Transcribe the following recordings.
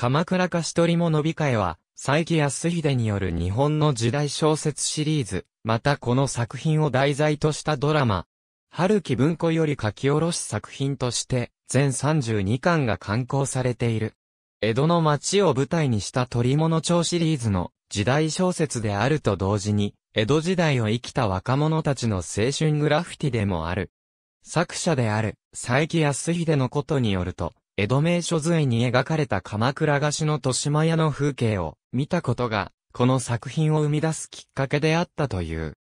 鎌倉菓し取り物び替えは、佐伯康秀による日本の時代小説シリーズ、またこの作品を題材としたドラマ、春木文庫より書き下ろし作品として、全32巻が刊行されている。江戸の町を舞台にした鳥物町シリーズの時代小説であると同時に、江戸時代を生きた若者たちの青春グラフィティでもある。作者である、佐伯康秀のことによると、江戸名所図絵に描かれた鎌倉菓子の豊島屋の風景を見たことが、この作品を生み出すきっかけであったという。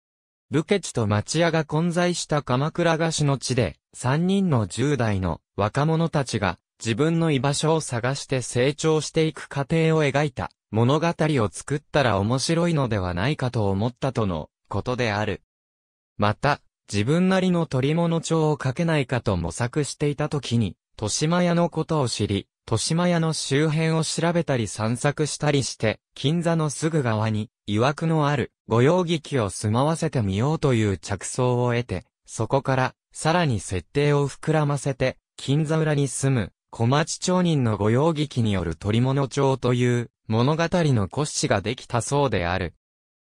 武家地と町屋が混在した鎌倉菓子の地で、3人の10代の若者たちが自分の居場所を探して成長していく過程を描いた物語を作ったら面白いのではないかと思ったとのことである。また、自分なりの取り物帳を書けないかと模索していた時に、豊島屋のことを知り、豊島屋の周辺を調べたり散策したりして、金座のすぐ側に、曰くのある、御用劇を住まわせてみようという着想を得て、そこから、さらに設定を膨らませて、金座裏に住む、小町町人の御用劇による取物町という、物語の骨子ができたそうである。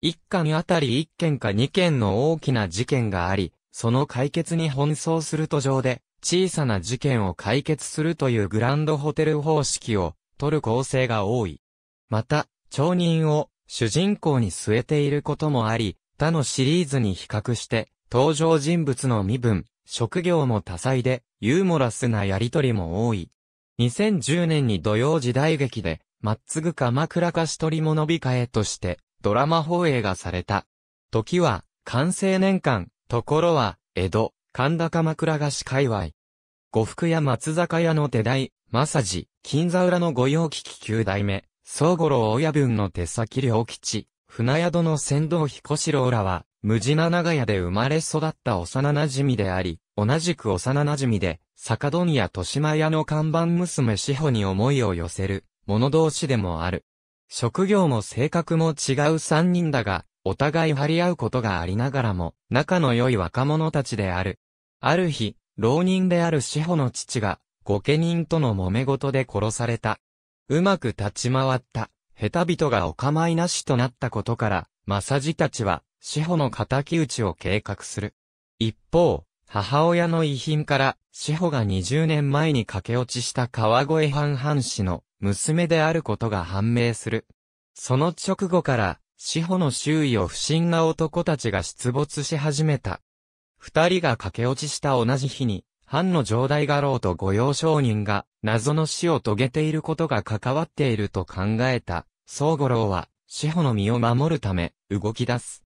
一巻あたり一件か二件の大きな事件があり、その解決に奔走する途上で、小さな事件を解決するというグランドホテル方式を取る構成が多い。また、町人を主人公に据えていることもあり、他のシリーズに比較して、登場人物の身分、職業も多彩で、ユーモラスなやりとりも多い。2010年に土曜時代劇で、まっつぐ鎌倉かし取り物かえとして、ドラマ放映がされた。時は、完成年間、ところは、江戸。神田鎌倉菓子界隈。呉服屋松坂屋の手代、正治、金座裏の御用聞き九代目、総五郎親分の手先良吉、船宿の船頭彦四郎らは、無地な長屋で生まれ育った幼馴染であり、同じく幼馴染で、坂戸屋豊島屋の看板娘志保に思いを寄せる、者同士でもある。職業も性格も違う三人だが、お互い張り合うことがありながらも、仲の良い若者たちである。ある日、浪人である志保の父が、御家人との揉め事で殺された。うまく立ち回った、下手人がお構いなしとなったことから、正治たちは、志保の敵討ちを計画する。一方、母親の遺品から、志保が20年前に駆け落ちした川越藩藩士の娘であることが判明する。その直後から、志保の周囲を不審な男たちが出没し始めた。二人が駆け落ちした同じ日に、藩の城代画廊と御用商人が、謎の死を遂げていることが関わっていると考えた、宗五郎は、志保の身を守るため、動き出す。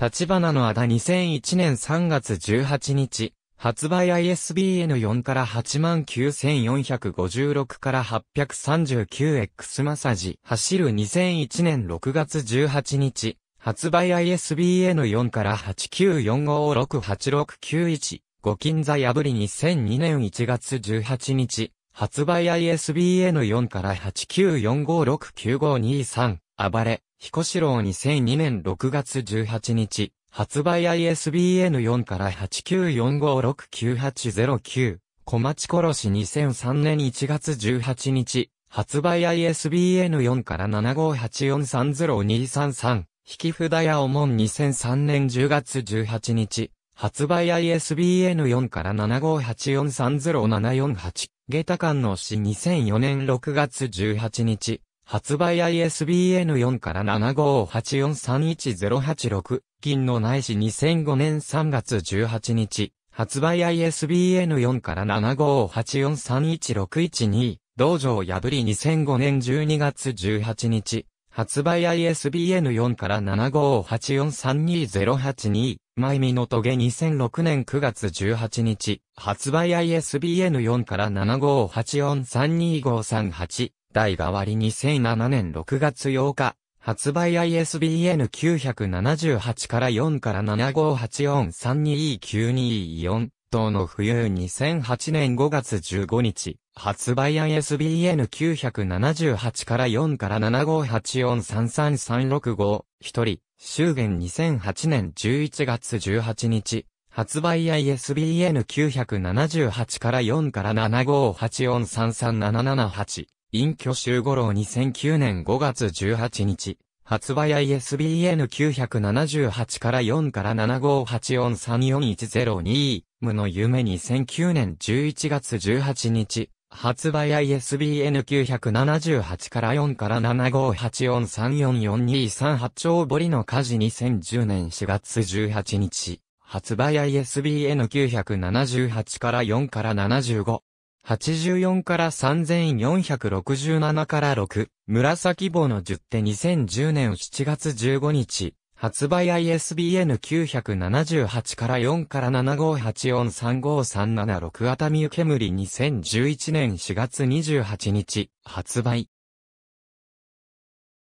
立花のあだ2001年3月18日、発売 ISBN4 から89456から 839X マサジ。走る2001年6月18日。発売 ISBN4 から894568691。ご近座破り2002年1月18日。発売 ISBN4 から894569523。暴れ。彦四郎2002年6月18日。発売 ISBN4 から8 9 4 5 6 9 8 0 9小町殺し2003年1月18日、発売 ISBN4 から7 5 8 4 3 0 2 3 3引き札やおもん2003年10月18日、発売 ISBN4 から7584307488、下駄館の死2004年6月18日、発売 ISBN4 から7 5 8 4 3 1 0 8 6銀のないし2005年3月18日、発売 ISBN4 から7 5 8 4 3 1 6 1 2道場を破り2005年12月18日、発売 ISBN4 から7584320822、まゆみのトゲ2006年9月18日、発売 ISBN4 から7584325388、代替わり2007年6月8日、発売 ISBN 978から4から 758432E92E4 等の冬2008年5月15日、発売 ISBN 978から4から758433365、一人、終言2008年11月18日、発売 ISBN 978から4から7 5 8 4 3 3 7 7 8隠居集五郎2009年5月18日、発売 ISBN978 から4から7 5 8 4 3 4 1 0 2無の夢2009年11月18日、発売 ISBN978 から4から7584344238丁堀の火事2010年4月18日、発売 ISBN978 から4から75、84から3467から6、紫棒の10手2010年7月15日、発売 ISBN 978から4から75843537 6熱海湯煙2011年4月28日、発売。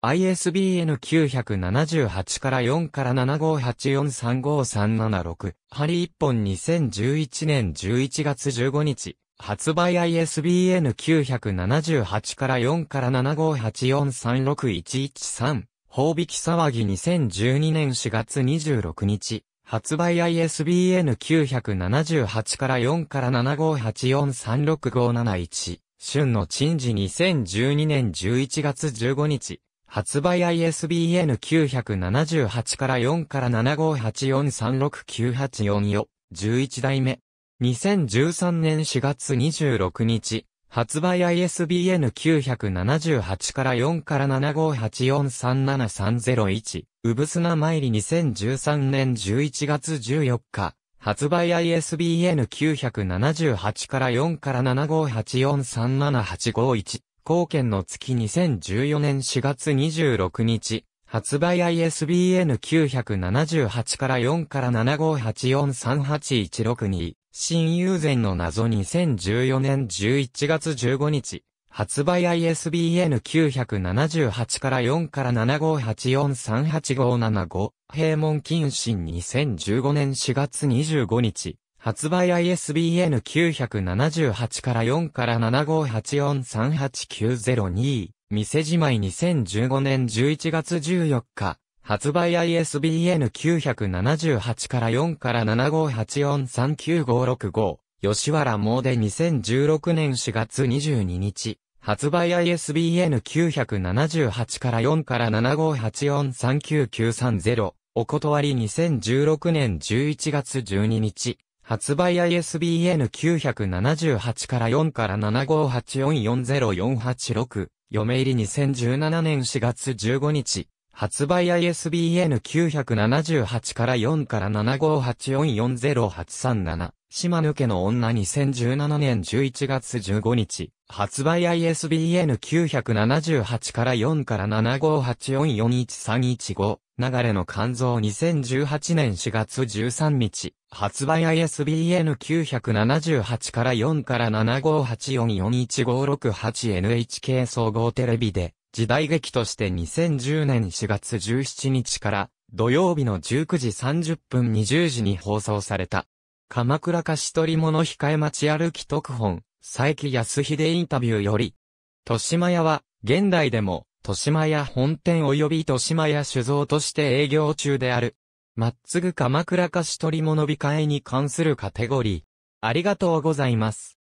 ISBN 978から4から75843537 6針1本2011年11月15日、発売 ISBN978 から4から7584361113、法引き騒ぎ2012年4月26日、発売 ISBN978 から4から7 5 8 4 3 6 5 7 1春の陳時2012年11月15日、発売 ISBN978 から4から7584369844、11代目、2013年4月26日、発売 ISBN978 から4から7 5 8 4 3 7 3 0 1うぶすな参り2013年11月14日、発売 ISBN978 から4から7 5 8 4 3 7 8 5 1貢献の月2014年4月26日、発売 ISBN978 から4から7584381622、新友禅の謎2014年11月15日、発売 ISBN978 から4から7584385575、平門謹慎2015年4月25日、発売 ISBN978 から4から7 5 8 4 3 8 9 0 2店じまい2015年11月14日、発売 ISBN 978から4から7 5 8 4 3 9 5 6 5吉原詣で2016年4月22日発売 ISBN 978から4から7 5 8 4 3 9 9 3 0お断り2016年11月12日発売 ISBN 978から4から7 5 8 4 4 0 4 8 6嫁入り2017年4月15日、発売 ISBN978 から4から7584408337。島抜けの女2017年11月15日。発売 ISBN978 から4から7584413115。流れの肝臓2018年4月13日。発売 ISBN978 から4から75844156 8NHK 総合テレビで。時代劇として2010年4月17日から土曜日の19時30分20時に放送された。鎌倉菓子取り物控え待ち歩き特本、佐伯康秀インタビューより、豊島屋は、現代でも、豊島屋本店及び豊島屋酒造として営業中である。まっつぐ鎌倉菓子取り物控えに関するカテゴリー。ありがとうございます。